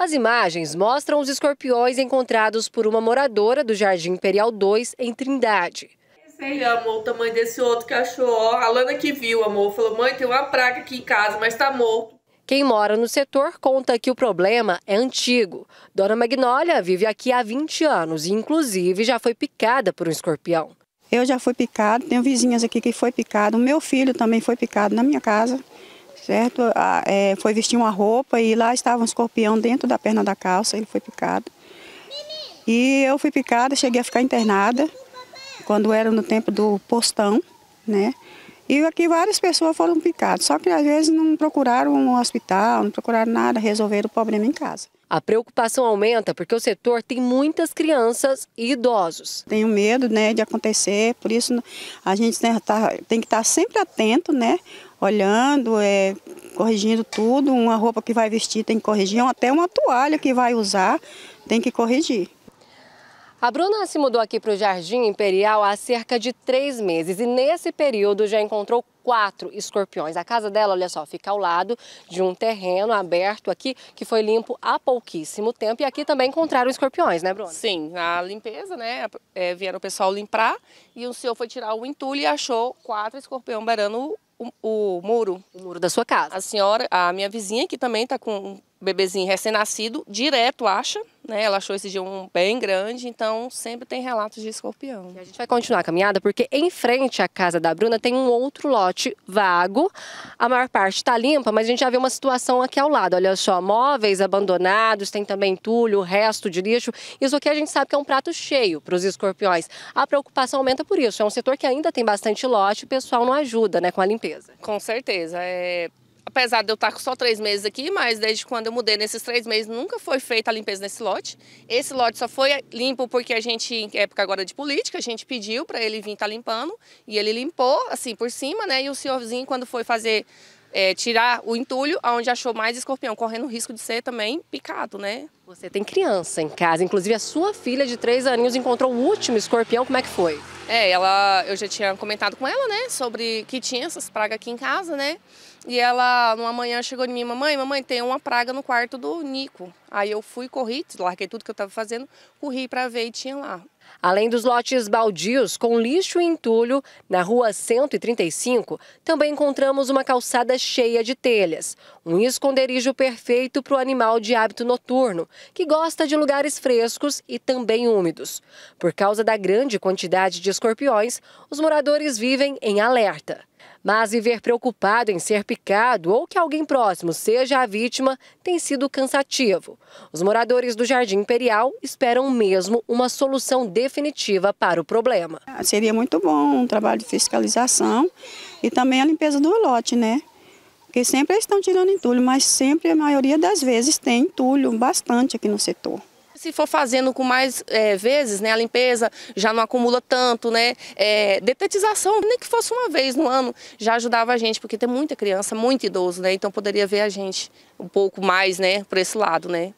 As imagens mostram os escorpiões encontrados por uma moradora do Jardim Imperial 2, em Trindade. Sei, amor, o tamanho desse outro cachorro. A Lana que viu, amor, falou: mãe, tem uma praga aqui em casa, mas tá morto. Quem mora no setor conta que o problema é antigo. Dona Magnólia vive aqui há 20 anos e, inclusive, já foi picada por um escorpião. Eu já fui picado, tenho vizinhas aqui que foi picado, o meu filho também foi picado na minha casa certo? Ah, é, foi vestir uma roupa e lá estava um escorpião dentro da perna da calça, ele foi picado. E eu fui picada, cheguei a ficar internada, quando era no tempo do postão, né? E aqui várias pessoas foram picadas, só que às vezes não procuraram um hospital, não procuraram nada, resolveram o problema em casa. A preocupação aumenta porque o setor tem muitas crianças e idosos. Tenho medo né, de acontecer, por isso a gente né, tá, tem que estar tá sempre atento, né? Olhando, é, corrigindo tudo, uma roupa que vai vestir tem que corrigir, até uma toalha que vai usar tem que corrigir. A Bruna se mudou aqui para o Jardim Imperial há cerca de três meses e nesse período já encontrou quatro escorpiões. A casa dela, olha só, fica ao lado de um terreno aberto aqui que foi limpo há pouquíssimo tempo e aqui também encontraram escorpiões, né, Bruna? Sim, a limpeza, né, é, vieram o pessoal limpar e o senhor foi tirar o entulho e achou quatro escorpiões barando o, o muro. O muro da sua casa. A senhora, a minha vizinha, que também está com um bebezinho recém-nascido, direto acha né? Ela achou esse dia um bem grande, então sempre tem relatos de escorpião. E a gente vai continuar a caminhada porque em frente à casa da Bruna tem um outro lote vago. A maior parte está limpa, mas a gente já vê uma situação aqui ao lado. Olha só, móveis abandonados, tem também entulho, resto de lixo. Isso aqui a gente sabe que é um prato cheio para os escorpiões. A preocupação aumenta por isso. É um setor que ainda tem bastante lote, o pessoal não ajuda, né, com a limpeza. Com certeza. É apesar de eu estar só três meses aqui, mas desde quando eu mudei nesses três meses nunca foi feita a limpeza nesse lote. Esse lote só foi limpo porque a gente, em época agora de política, a gente pediu para ele vir estar tá limpando e ele limpou assim por cima, né? E o senhorzinho quando foi fazer é, tirar o entulho, onde achou mais escorpião, correndo o risco de ser também picado, né? Você tem criança em casa, inclusive a sua filha de três aninhos encontrou o último escorpião, como é que foi? É, ela, eu já tinha comentado com ela, né, sobre que tinha essas pragas aqui em casa, né? E ela, numa manhã, chegou em mim, mamãe, mamãe, tem uma praga no quarto do Nico. Aí eu fui, corri, larguei tudo que eu estava fazendo, corri para ver e tinha lá. Além dos lotes baldios com lixo e entulho, na rua 135 também encontramos uma calçada cheia de telhas, um esconderijo perfeito para o animal de hábito noturno, que gosta de lugares frescos e também úmidos. Por causa da grande quantidade de escorpiões, os moradores vivem em alerta. Mas viver preocupado em ser picado ou que alguém próximo seja a vítima tem sido cansativo. Os moradores do Jardim Imperial esperam mesmo uma solução definitiva para o problema. Ah, seria muito bom um trabalho de fiscalização e também a limpeza do lote, né? Porque sempre eles estão tirando entulho, mas sempre, a maioria das vezes, tem entulho bastante aqui no setor. Se for fazendo com mais é, vezes, né, a limpeza já não acumula tanto, né? É, detetização, nem que fosse uma vez no ano, já ajudava a gente, porque tem muita criança, muito idoso, né? Então poderia ver a gente um pouco mais, né, por esse lado, né?